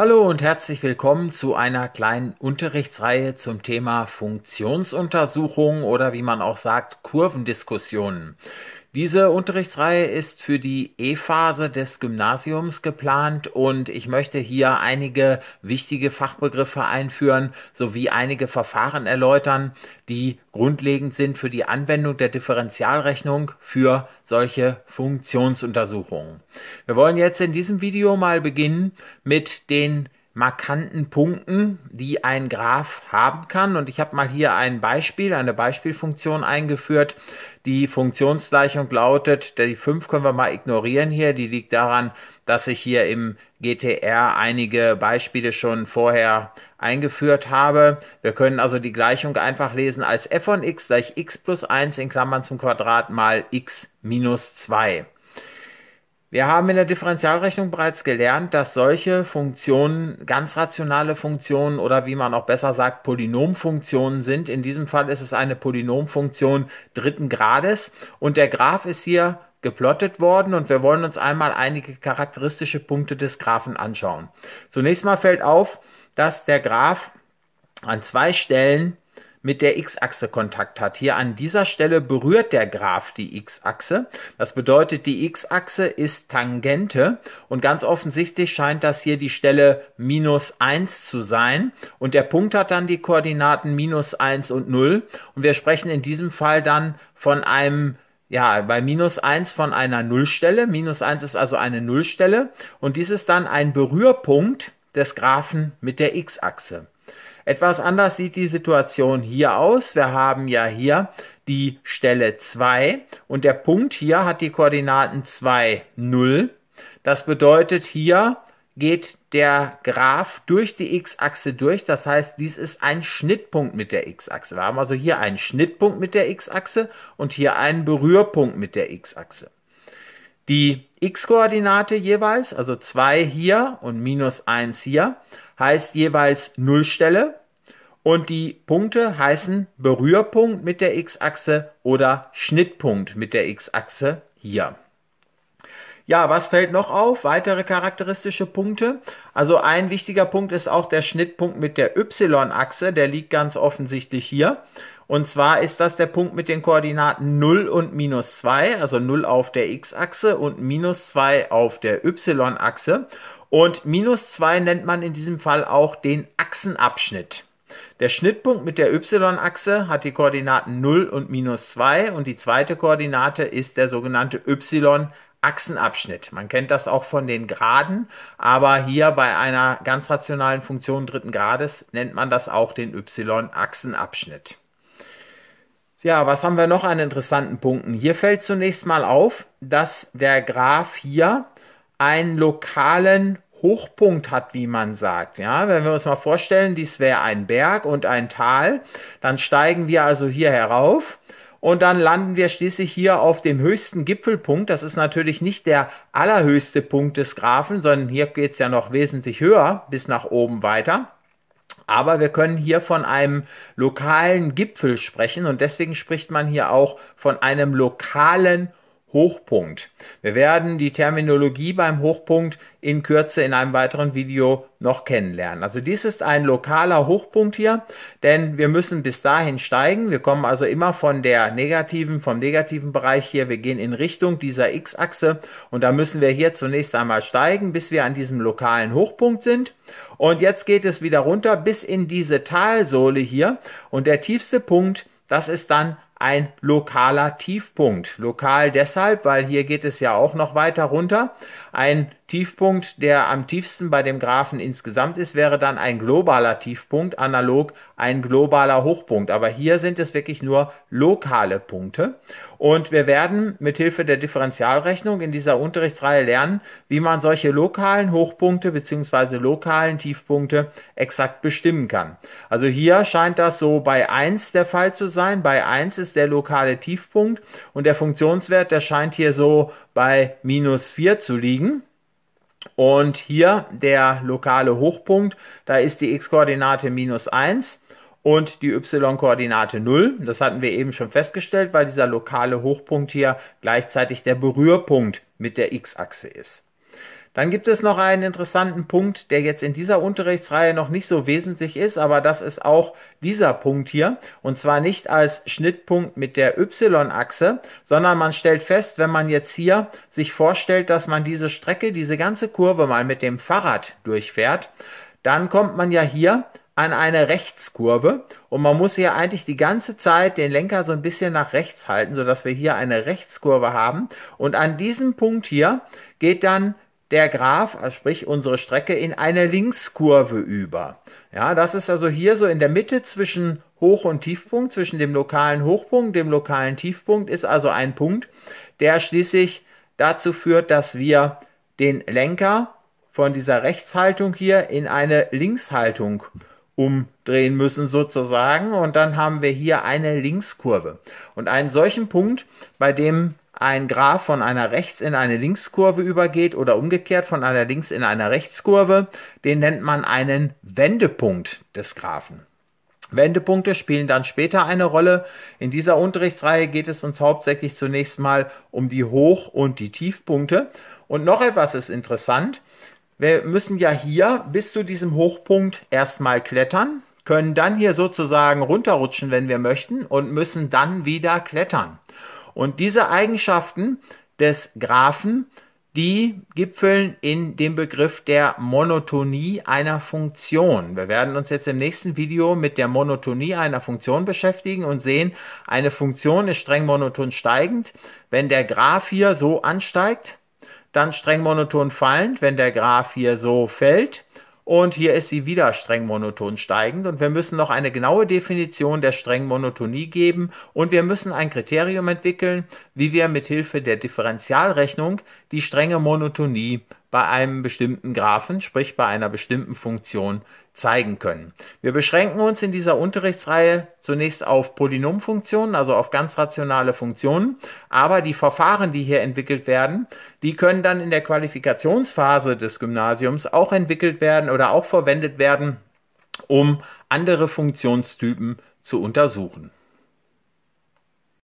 Hallo und herzlich willkommen zu einer kleinen Unterrichtsreihe zum Thema Funktionsuntersuchungen oder wie man auch sagt, Kurvendiskussionen. Diese Unterrichtsreihe ist für die E-Phase des Gymnasiums geplant und ich möchte hier einige wichtige Fachbegriffe einführen sowie einige Verfahren erläutern, die grundlegend sind für die Anwendung der Differentialrechnung für solche Funktionsuntersuchungen. Wir wollen jetzt in diesem Video mal beginnen mit den markanten Punkten, die ein Graph haben kann. Und ich habe mal hier ein Beispiel, eine Beispielfunktion eingeführt. Die Funktionsgleichung lautet, die 5 können wir mal ignorieren hier, die liegt daran, dass ich hier im GTR einige Beispiele schon vorher eingeführt habe. Wir können also die Gleichung einfach lesen als f von x gleich x plus 1 in Klammern zum Quadrat mal x minus 2. Wir haben in der Differentialrechnung bereits gelernt, dass solche Funktionen ganz rationale Funktionen oder wie man auch besser sagt, Polynomfunktionen sind. In diesem Fall ist es eine Polynomfunktion dritten Grades und der Graph ist hier geplottet worden und wir wollen uns einmal einige charakteristische Punkte des Graphen anschauen. Zunächst mal fällt auf, dass der Graph an zwei Stellen mit der x-Achse Kontakt hat. Hier an dieser Stelle berührt der Graph die x-Achse. Das bedeutet, die x-Achse ist Tangente und ganz offensichtlich scheint das hier die Stelle minus 1 zu sein und der Punkt hat dann die Koordinaten minus 1 und 0 und wir sprechen in diesem Fall dann von einem ja, bei minus eins von einer Nullstelle. Minus eins ist also eine Nullstelle. Und dies ist dann ein Berührpunkt des Graphen mit der x-Achse. Etwas anders sieht die Situation hier aus. Wir haben ja hier die Stelle 2 und der Punkt hier hat die Koordinaten 2, 0. Das bedeutet, hier geht der Graph durch die x-Achse durch. Das heißt, dies ist ein Schnittpunkt mit der x-Achse. Wir haben also hier einen Schnittpunkt mit der x-Achse und hier einen Berührpunkt mit der x-Achse. Die x-Koordinate jeweils, also 2 hier und minus 1 hier, heißt jeweils Nullstelle und die Punkte heißen Berührpunkt mit der x-Achse oder Schnittpunkt mit der x-Achse hier. Ja, was fällt noch auf? Weitere charakteristische Punkte. Also ein wichtiger Punkt ist auch der Schnittpunkt mit der y-Achse, der liegt ganz offensichtlich hier. Und zwar ist das der Punkt mit den Koordinaten 0 und minus 2, also 0 auf der x-Achse und minus 2 auf der y-Achse. Und minus 2 nennt man in diesem Fall auch den Achsenabschnitt. Der Schnittpunkt mit der y-Achse hat die Koordinaten 0 und minus 2 und die zweite Koordinate ist der sogenannte y-Achsenabschnitt. Man kennt das auch von den Graden, aber hier bei einer ganz rationalen Funktion dritten Grades nennt man das auch den y-Achsenabschnitt. Ja, was haben wir noch an interessanten Punkten? Hier fällt zunächst mal auf, dass der Graph hier einen lokalen Hochpunkt hat, wie man sagt. Ja, wenn wir uns mal vorstellen, dies wäre ein Berg und ein Tal, dann steigen wir also hier herauf und dann landen wir schließlich hier auf dem höchsten Gipfelpunkt. Das ist natürlich nicht der allerhöchste Punkt des Graphen, sondern hier geht es ja noch wesentlich höher bis nach oben weiter. Aber wir können hier von einem lokalen Gipfel sprechen und deswegen spricht man hier auch von einem lokalen Hochpunkt. Wir werden die Terminologie beim Hochpunkt in Kürze in einem weiteren Video noch kennenlernen. Also dies ist ein lokaler Hochpunkt hier, denn wir müssen bis dahin steigen. Wir kommen also immer von der negativen, vom negativen Bereich hier. Wir gehen in Richtung dieser X-Achse und da müssen wir hier zunächst einmal steigen, bis wir an diesem lokalen Hochpunkt sind. Und jetzt geht es wieder runter bis in diese Talsohle hier und der tiefste Punkt, das ist dann ein lokaler Tiefpunkt. Lokal deshalb, weil hier geht es ja auch noch weiter runter. Ein Tiefpunkt, der am tiefsten bei dem Graphen insgesamt ist, wäre dann ein globaler Tiefpunkt, analog ein globaler Hochpunkt. Aber hier sind es wirklich nur lokale Punkte. Und wir werden mit Hilfe der Differentialrechnung in dieser Unterrichtsreihe lernen, wie man solche lokalen Hochpunkte bzw. lokalen Tiefpunkte exakt bestimmen kann. Also hier scheint das so bei 1 der Fall zu sein. Bei 1 ist der lokale Tiefpunkt und der Funktionswert, der scheint hier so bei minus 4 zu liegen. Und hier der lokale Hochpunkt, da ist die x-Koordinate minus 1 und die y-Koordinate 0. Das hatten wir eben schon festgestellt, weil dieser lokale Hochpunkt hier gleichzeitig der Berührpunkt mit der x-Achse ist. Dann gibt es noch einen interessanten Punkt, der jetzt in dieser Unterrichtsreihe noch nicht so wesentlich ist, aber das ist auch dieser Punkt hier. Und zwar nicht als Schnittpunkt mit der Y-Achse, sondern man stellt fest, wenn man jetzt hier sich vorstellt, dass man diese Strecke, diese ganze Kurve mal mit dem Fahrrad durchfährt, dann kommt man ja hier an eine Rechtskurve und man muss hier eigentlich die ganze Zeit den Lenker so ein bisschen nach rechts halten, sodass wir hier eine Rechtskurve haben und an diesem Punkt hier geht dann der Graph, also sprich unsere Strecke, in eine Linkskurve über. Ja, das ist also hier so in der Mitte zwischen Hoch- und Tiefpunkt, zwischen dem lokalen Hochpunkt, dem lokalen Tiefpunkt, ist also ein Punkt, der schließlich dazu führt, dass wir den Lenker von dieser Rechtshaltung hier in eine Linkshaltung umdrehen müssen sozusagen und dann haben wir hier eine Linkskurve. Und einen solchen Punkt, bei dem ein Graph von einer Rechts- in eine Linkskurve übergeht oder umgekehrt von einer Links- in eine Rechtskurve, den nennt man einen Wendepunkt des Graphen. Wendepunkte spielen dann später eine Rolle. In dieser Unterrichtsreihe geht es uns hauptsächlich zunächst mal um die Hoch- und die Tiefpunkte. Und noch etwas ist interessant. Wir müssen ja hier bis zu diesem Hochpunkt erstmal klettern, können dann hier sozusagen runterrutschen, wenn wir möchten, und müssen dann wieder klettern. Und diese Eigenschaften des Graphen, die gipfeln in dem Begriff der Monotonie einer Funktion. Wir werden uns jetzt im nächsten Video mit der Monotonie einer Funktion beschäftigen und sehen, eine Funktion ist streng monoton steigend. Wenn der Graph hier so ansteigt, dann streng monoton fallend, wenn der Graph hier so fällt, und hier ist sie wieder streng monoton steigend. Und wir müssen noch eine genaue Definition der strengen Monotonie geben. Und wir müssen ein Kriterium entwickeln, wie wir mithilfe der Differentialrechnung die strenge Monotonie bei einem bestimmten Graphen, sprich bei einer bestimmten Funktion, zeigen können. Wir beschränken uns in dieser Unterrichtsreihe zunächst auf Polynomfunktionen, also auf ganz rationale Funktionen, aber die Verfahren, die hier entwickelt werden, die können dann in der Qualifikationsphase des Gymnasiums auch entwickelt werden oder auch verwendet werden, um andere Funktionstypen zu untersuchen.